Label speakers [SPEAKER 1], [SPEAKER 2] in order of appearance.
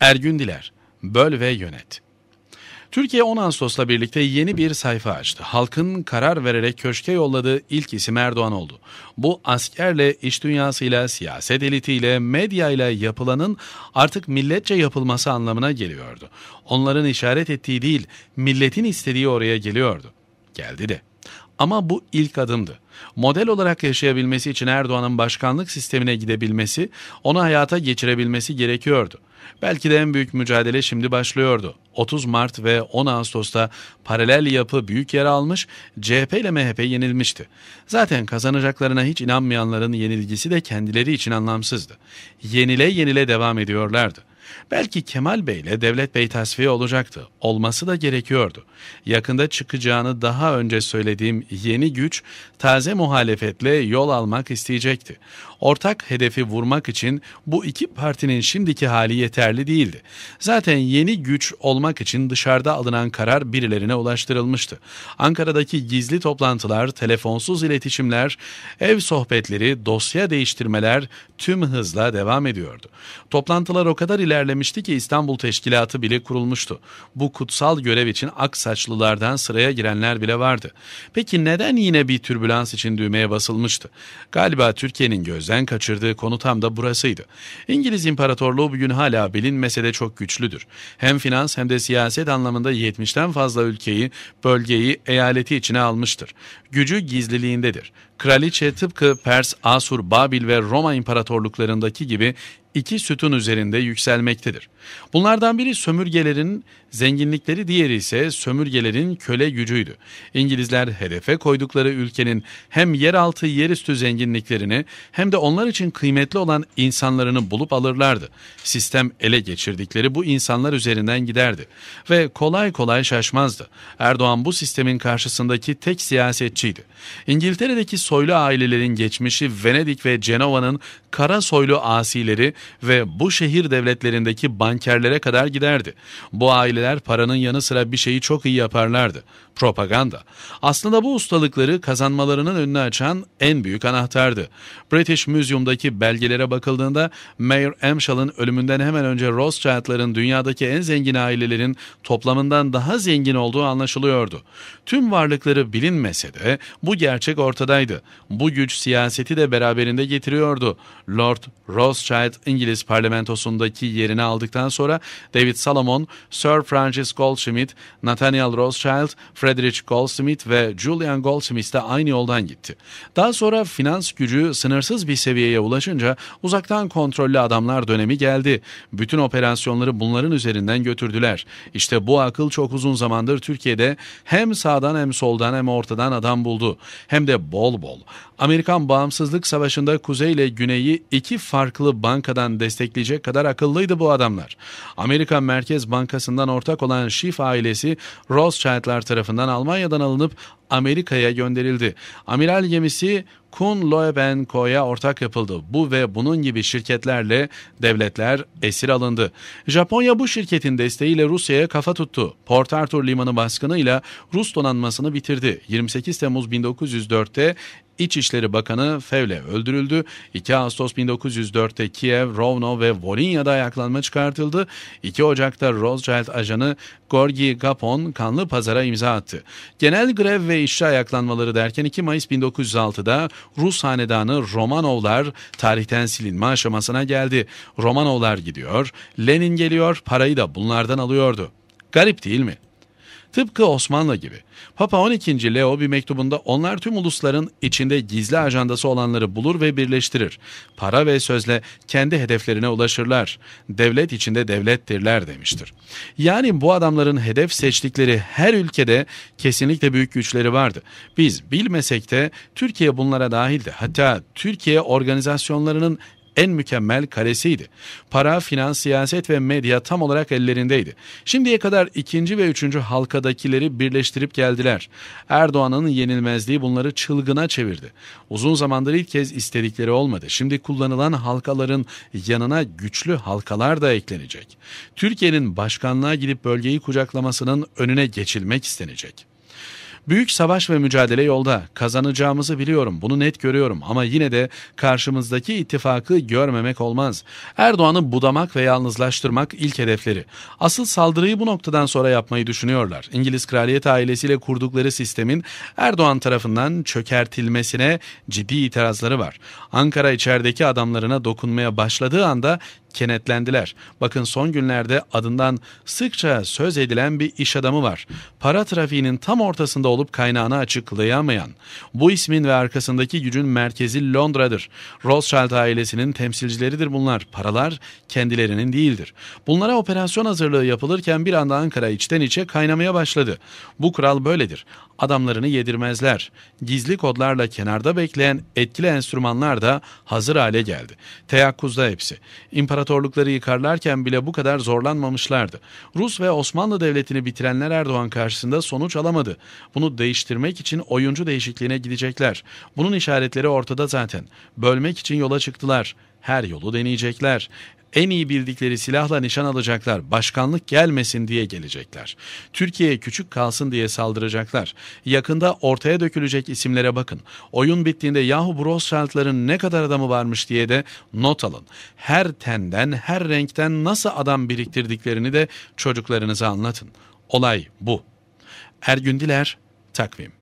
[SPEAKER 1] Ergün Diler, Böl ve Yönet. Türkiye 10 Ağustos'la birlikte yeni bir sayfa açtı. Halkın karar vererek köşke yolladığı ilk isim Erdoğan oldu. Bu askerle, iş dünyasıyla, siyaset elitiyle, medyayla yapılanın artık milletçe yapılması anlamına geliyordu. Onların işaret ettiği değil, milletin istediği oraya geliyordu. Geldi de. Ama bu ilk adımdı. Model olarak yaşayabilmesi için Erdoğan'ın başkanlık sistemine gidebilmesi, onu hayata geçirebilmesi gerekiyordu. Belki de en büyük mücadele şimdi başlıyordu. 30 Mart ve 10 Ağustos'ta paralel yapı büyük yer almış, CHP ile MHP yenilmişti. Zaten kazanacaklarına hiç inanmayanların yenilgisi de kendileri için anlamsızdı. Yenile yenile devam ediyorlardı. Belki Kemal Bey ile Devlet Bey tasfiye olacaktı. Olması da gerekiyordu. Yakında çıkacağını daha önce söylediğim yeni güç taze muhalefetle yol almak isteyecekti. Ortak hedefi vurmak için bu iki partinin şimdiki hali yeterli değildi. Zaten yeni güç olmak için dışarıda alınan karar birilerine ulaştırılmıştı. Ankara'daki gizli toplantılar, telefonsuz iletişimler, ev sohbetleri, dosya değiştirmeler tüm hızla devam ediyordu. Toplantılar o kadar ilerledi ilerlemişti ki İstanbul Teşkilatı bile kurulmuştu. Bu kutsal görev için ak saçlılardan sıraya girenler bile vardı. Peki neden yine bir türbülans için düğmeye basılmıştı? Galiba Türkiye'nin gözden kaçırdığı konu tam da burasıydı. İngiliz İmparatorluğu bugün hala bilinmese de çok güçlüdür. Hem finans hem de siyaset anlamında 70'ten fazla ülkeyi, bölgeyi, eyaleti içine almıştır. Gücü gizliliğindedir. Kraliçe tıpkı Pers, Asur, Babil ve Roma imparatorluklarındaki gibi iki sütun üzerinde yükselmektedir. Bunlardan biri sömürgelerin zenginlikleri diğeri ise sömürgelerin köle gücüydü. İngilizler hedefe koydukları ülkenin hem yeraltı yerüstü zenginliklerini hem de onlar için kıymetli olan insanlarını bulup alırlardı. Sistem ele geçirdikleri bu insanlar üzerinden giderdi ve kolay kolay şaşmazdı. Erdoğan bu sistemin karşısındaki tek siyasetçiydi. İngiltere'deki soylu ailelerin geçmişi Venedik ve Cenova'nın kara soylu asileri ve bu şehir devletlerindeki bankerlere kadar giderdi. Bu aileler paranın yanı sıra bir şeyi çok iyi yaparlardı. Propaganda. Aslında bu ustalıkları kazanmalarının önüne açan en büyük anahtardı. British Museum'daki belgelere bakıldığında Mayor Emshall'ın ölümünden hemen önce Rothschild'ların dünyadaki en zengin ailelerin toplamından daha zengin olduğu anlaşılıyordu. Tüm varlıkları bilinmese de bu gerçek ortadaydı. Bu güç siyaseti de beraberinde getiriyordu. Lord Rothschild İngiliz parlamentosundaki yerini aldıktan sonra David Salomon, Sir Francis Goldsmith, Nathaniel Rothschild, Frederick Goldsmith ve Julian Goldsmith de aynı yoldan gitti. Daha sonra finans gücü sınırsız bir seviyeye ulaşınca uzaktan kontrollü adamlar dönemi geldi. Bütün operasyonları bunların üzerinden götürdüler. İşte bu akıl çok uzun zamandır Türkiye'de hem sağdan hem soldan hem ortadan adam buldu. Hem de bol bol. Amerikan Bağımsızlık Savaşı'nda Kuzey ile Güney'i iki farklı bankadan Avrupa'dan destekleyecek kadar akıllıydı bu adamlar. Amerika Merkez Bankası'ndan ortak olan Schiff ailesi Rothschild'lar tarafından Almanya'dan alınıp Amerika'ya gönderildi. Amiral gemisi Kun Loewen Ko'ya ortak yapıldı. Bu ve bunun gibi şirketlerle devletler esir alındı. Japonya bu şirketin desteğiyle Rusya'ya kafa tuttu. Port Arthur limanı baskınıyla Rus donanmasını bitirdi. 28 Temmuz 1904'te İçişleri Bakanı Fevle öldürüldü. 2 Ağustos 1904'te Kiev, Rovno ve Volinya'da ayaklanma çıkartıldı. 2 Ocak'ta Rothschild ajanı Gorgi Gapon kanlı pazara imza attı. Genel grev ve ve işçi ayaklanmaları derken 2 Mayıs 1906'da Rus hanedanı Romanovlar tarihten silinme aşamasına geldi. Romanovlar gidiyor, Lenin geliyor, parayı da bunlardan alıyordu. Garip değil mi?'' Tıpkı Osmanlı gibi. Papa 12. Leo bir mektubunda onlar tüm ulusların içinde gizli ajandası olanları bulur ve birleştirir. Para ve sözle kendi hedeflerine ulaşırlar. Devlet içinde devlettirler demiştir. Yani bu adamların hedef seçtikleri her ülkede kesinlikle büyük güçleri vardı. Biz bilmesek de Türkiye bunlara dahildi. Hatta Türkiye organizasyonlarının en mükemmel kalesiydi. Para, finans, siyaset ve medya tam olarak ellerindeydi. Şimdiye kadar ikinci ve üçüncü halkadakileri birleştirip geldiler. Erdoğan'ın yenilmezliği bunları çılgına çevirdi. Uzun zamandır ilk kez istedikleri olmadı. Şimdi kullanılan halkaların yanına güçlü halkalar da eklenecek. Türkiye'nin başkanlığa gidip bölgeyi kucaklamasının önüne geçilmek istenecek. Büyük savaş ve mücadele yolda. Kazanacağımızı biliyorum. Bunu net görüyorum ama yine de karşımızdaki ittifakı görmemek olmaz. Erdoğan'ı budamak ve yalnızlaştırmak ilk hedefleri. Asıl saldırıyı bu noktadan sonra yapmayı düşünüyorlar. İngiliz kraliyet ailesiyle kurdukları sistemin Erdoğan tarafından çökertilmesine ciddi itirazları var. Ankara içerideki adamlarına dokunmaya başladığı anda kenetlendiler. Bakın son günlerde adından sıkça söz edilen bir iş adamı var. Para trafiğinin tam ortasında olup kaynağını açıklayamayan. Bu ismin ve arkasındaki gücün merkezi Londra'dır. Rothschild ailesinin temsilcileridir bunlar. Paralar kendilerinin değildir. Bunlara operasyon hazırlığı yapılırken bir anda Ankara içten içe kaynamaya başladı. Bu kural böyledir adamlarını yedirmezler. Gizli kodlarla kenarda bekleyen etkili enstrümanlar da hazır hale geldi. Teyakkuzda hepsi. İmparatorlukları yıkarlarken bile bu kadar zorlanmamışlardı. Rus ve Osmanlı Devleti'ni bitirenler Erdoğan karşısında sonuç alamadı. Bunu değiştirmek için oyuncu değişikliğine gidecekler. Bunun işaretleri ortada zaten. Bölmek için yola çıktılar. Her yolu deneyecekler. En iyi bildikleri silahla nişan alacaklar. Başkanlık gelmesin diye gelecekler. Türkiye küçük kalsın diye saldıracaklar. Yakında ortaya dökülecek isimlere bakın. Oyun bittiğinde yahu bu Rothschild'ların ne kadar adamı varmış diye de not alın. Her tenden, her renkten nasıl adam biriktirdiklerini de çocuklarınıza anlatın. Olay bu. Ergün Diler, Takvim